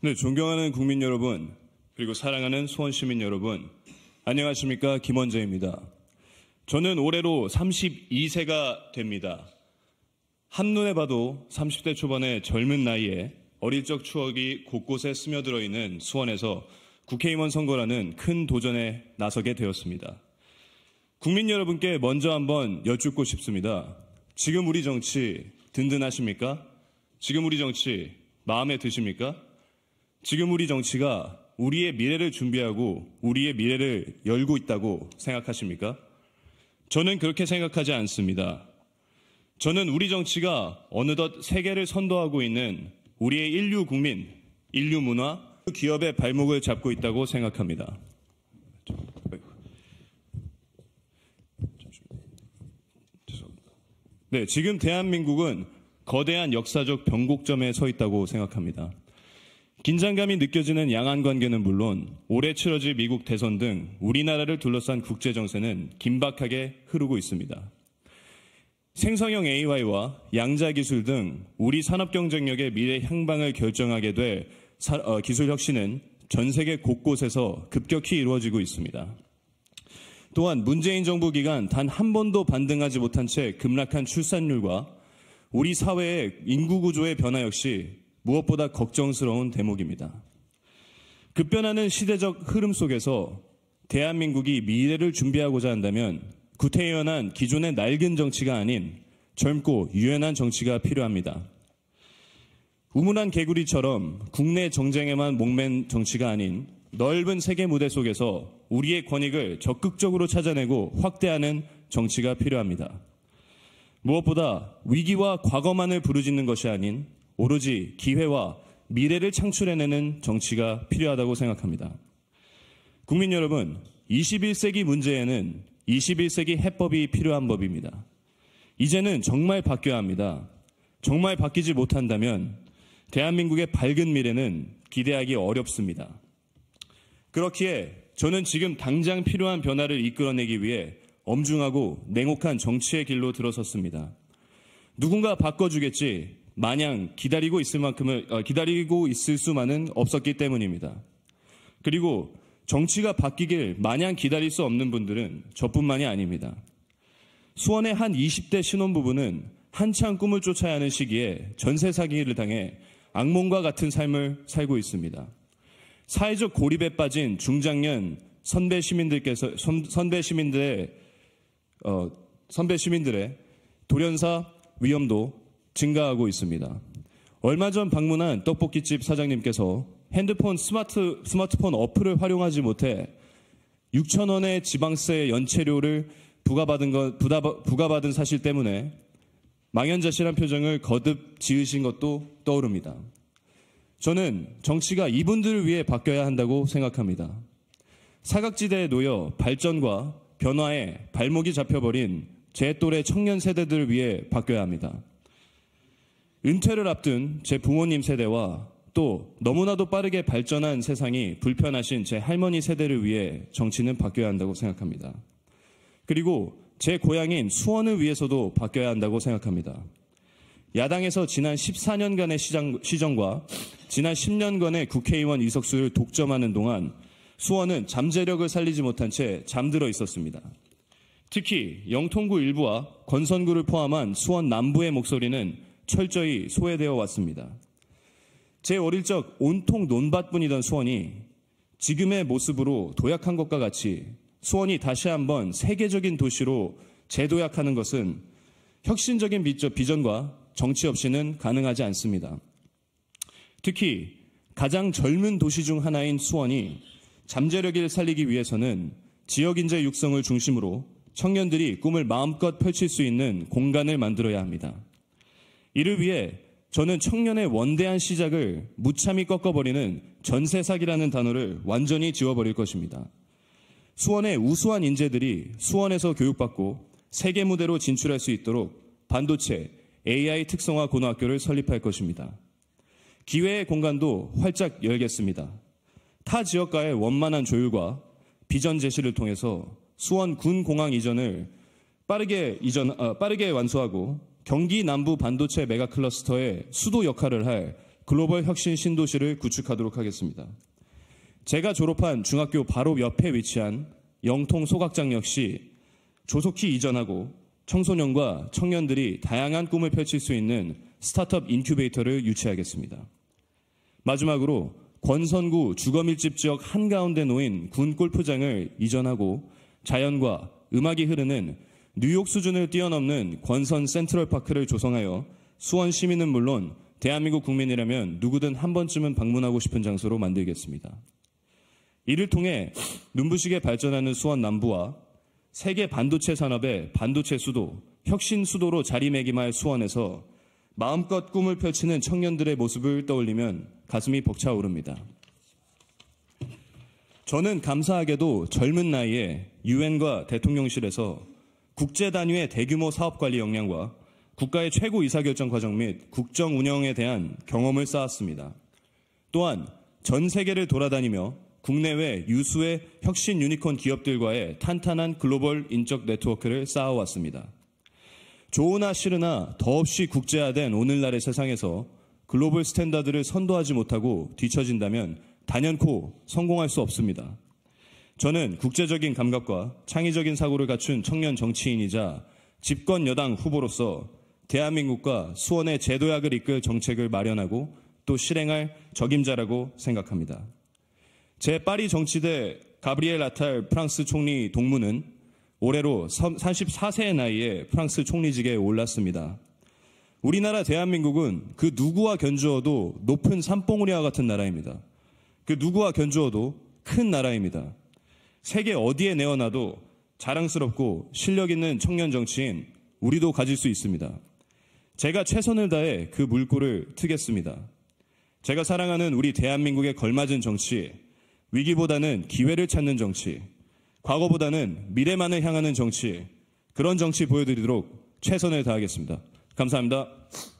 네, 존경하는 국민 여러분, 그리고 사랑하는 수원 시민 여러분, 안녕하십니까. 김원재입니다. 저는 올해로 32세가 됩니다. 한눈에 봐도 30대 초반의 젊은 나이에 어릴 적 추억이 곳곳에 스며들어 있는 수원에서 국회의원 선거라는 큰 도전에 나서게 되었습니다. 국민 여러분께 먼저 한번 여쭙고 싶습니다. 지금 우리 정치 든든하십니까? 지금 우리 정치 마음에 드십니까? 지금 우리 정치가 우리의 미래를 준비하고 우리의 미래를 열고 있다고 생각하십니까? 저는 그렇게 생각하지 않습니다. 저는 우리 정치가 어느덧 세계를 선도하고 있는 우리의 인류 국민, 인류 문화, 기업의 발목을 잡고 있다고 생각합니다. 네, 지금 대한민국은 거대한 역사적 변곡점에 서 있다고 생각합니다. 긴장감이 느껴지는 양안 관계는 물론 올해 치러질 미국 대선 등 우리나라를 둘러싼 국제 정세는 긴박하게 흐르고 있습니다. 생성형 AI와 양자 기술 등 우리 산업 경쟁력의 미래 향방을 결정하게 될 어, 기술 혁신은 전 세계 곳곳에서 급격히 이루어지고 있습니다. 또한 문재인 정부 기간 단 한 번도 반등하지 못한 채 급락한 출산율과 우리 사회의 인구 구조의 변화 역시 무엇보다 걱정스러운 대목입니다. 급변하는 시대적 흐름 속에서 대한민국이 미래를 준비하고자 한다면 구태연한 기존의 낡은 정치가 아닌 젊고 유연한 정치가 필요합니다. 우문한 개구리처럼 국내 정쟁에만 목맨 정치가 아닌 넓은 세계 무대 속에서 우리의 권익을 적극적으로 찾아내고 확대하는 정치가 필요합니다. 무엇보다 위기와 과거만을 부르짖는 것이 아닌 오로지 기회와 미래를 창출해내는 정치가 필요하다고 생각합니다. 국민 여러분, 21세기 문제에는 21세기 해법이 필요한 법입니다. 이제는 정말 바뀌어야 합니다. 정말 바뀌지 못한다면 대한민국의 밝은 미래는 기대하기 어렵습니다. 그렇기에 저는 지금 당장 필요한 변화를 이끌어내기 위해 엄중하고 냉혹한 정치의 길로 들어섰습니다. 누군가 바꿔주겠지 마냥 기다리고 있을 만큼을 어, 기다리고 있을 수만은 없었기 때문입니다. 그리고 정치가 바뀌길 마냥 기다릴 수 없는 분들은 저뿐만이 아닙니다. 수원의 한 20대 신혼부부는 한창 꿈을 쫓아야 하는 시기에 전세 사기를 당해 악몽과 같은 삶을 살고 있습니다. 사회적 고립에 빠진 중장년 선배 시민들께서 선배 시민들의 어, 선배 시민들의 돌연사 위험도 증가하고 있습니다. 얼마 전 방문한 떡볶이집 사장님께서 핸드폰 스마트, 스마트폰 어플을 활용하지 못해 6천원의 지방세 연체료를 부과받은, 것, 부다, 부과받은 사실 때문에 망연자실한 표정을 거듭 지으신 것도 떠오릅니다. 저는 정치가 이분들을 위해 바뀌어야 한다고 생각합니다. 사각지대에 놓여 발전과 변화에 발목이 잡혀버린 제 또래 청년 세대들을 위해 바뀌어야 합니다. 은퇴를 앞둔 제 부모님 세대와 또 너무나도 빠르게 발전한 세상이 불편하신 제 할머니 세대를 위해 정치는 바뀌어야 한다고 생각합니다. 그리고 제 고향인 수원을 위해서도 바뀌어야 한다고 생각합니다. 야당에서 지난 14년간의 시장, 시정과 지난 10년간의 국회의원 이석수를 독점하는 동안 수원은 잠재력을 살리지 못한 채 잠들어 있었습니다. 특히 영통구 일부와 건선구를 포함한 수원 남부의 목소리는 철저히 소외되어 왔습니다. 제 어릴 적 온통 논밭뿐이던 수원이 지금의 모습으로 도약한 것과 같이 수원이 다시 한번 세계적인 도시로 재도약하는 것은 혁신적인 비전과 정치 없이는 가능하지 않습니다. 특히 가장 젊은 도시 중 하나인 수원이 잠재력을 살리기 위해서는 지역 인재 육성을 중심으로 청년들이 꿈을 마음껏 펼칠 수 있는 공간을 만들어야 합니다. 이를 위해 저는 청년의 원대한 시작을 무참히 꺾어버리는 전세 사기라는 단어를 완전히 지워버릴 것입니다. 수원의 우수한 인재들이 수원에서 교육받고 세계 무대로 진출할 수 있도록 반도체, AI 특성화 고등학교를 설립할 것입니다. 기회의 공간도 활짝 열겠습니다. 타 지역과의 원만한 조율과 비전 제시를 통해서 수원 군 공항 이전을 빠르게 이전 아, 빠르게 완수하고 경기 남부 반도체 메가 클러스터의 수도 역할을 할 글로벌 혁신 신도시를 구축하도록 하겠습니다. 제가 졸업한 중학교 바로 옆에 위치한 영통 소각장 역시 조속히 이전하고 청소년과 청년들이 다양한 꿈을 펼칠 수 있는 스타트업 인큐베이터를 유치하겠습니다. 마지막으로 권선구 주거밀집 지역 한가운데 놓인 군 골프장을 이전하고 자연과 음악이 흐르는 뉴욕 수준을 뛰어넘는 권선 센트럴파크를 조성하여 수원 시민은 물론 대한민국 국민이라면 누구든 한 번쯤은 방문하고 싶은 장소로 만들겠습니다. 이를 통해 눈부시게 발전하는 수원 남부와 세계 반도체 산업의 반도체 수도, 혁신 수도로 자리매김할 수원에서 마음껏 꿈을 펼치는 청년들의 모습을 떠올리면 가슴이 벅차오릅니다. 저는 감사하게도 젊은 나이에 유엔과 대통령실에서 국제 단위의 대규모 사업 관리 역량과 국가의 최고 이사결정 과정 및 국정 운영에 대한 경험을 쌓았습니다. 또한 전 세계를 돌아다니며 국내외 유수의 혁신 유니콘 기업들과의 탄탄한 글로벌 인적 네트워크를 쌓아왔습니다. 좋으나 싫으나 더없이 국제화된 오늘날의 세상에서 글로벌 스탠다드를 선도하지 못하고 뒤처진다면 단연코 성공할 수 없습니다. 저는 국제적인 감각과 창의적인 사고를 갖춘 청년 정치인이자 집권 여당 후보로서 대한민국과 수원의 제도약을 이끌 정책을 마련하고 또 실행할 적임자라고 생각합니다. 제 파리 정치대 가브리엘 아탈 프랑스 총리 동문은 올해로 34세의 나이에 프랑스 총리직에 올랐습니다. 우리나라 대한민국은 그 누구와 견주어도 높은 산봉우리와 같은 나라입니다. 그 누구와 견주어도 큰 나라입니다. 세계 어디에 내어놔도 자랑스럽고 실력 있는 청년 정치인 우리도 가질 수 있습니다. 제가 최선을 다해 그 물꼬를 트겠습니다. 제가 사랑하는 우리 대한민국에 걸맞은 정치, 위기보다는 기회를 찾는 정치, 과거보다는 미래만을 향하는 정치, 그런 정치 보여드리도록 최선을 다하겠습니다. 감사합니다.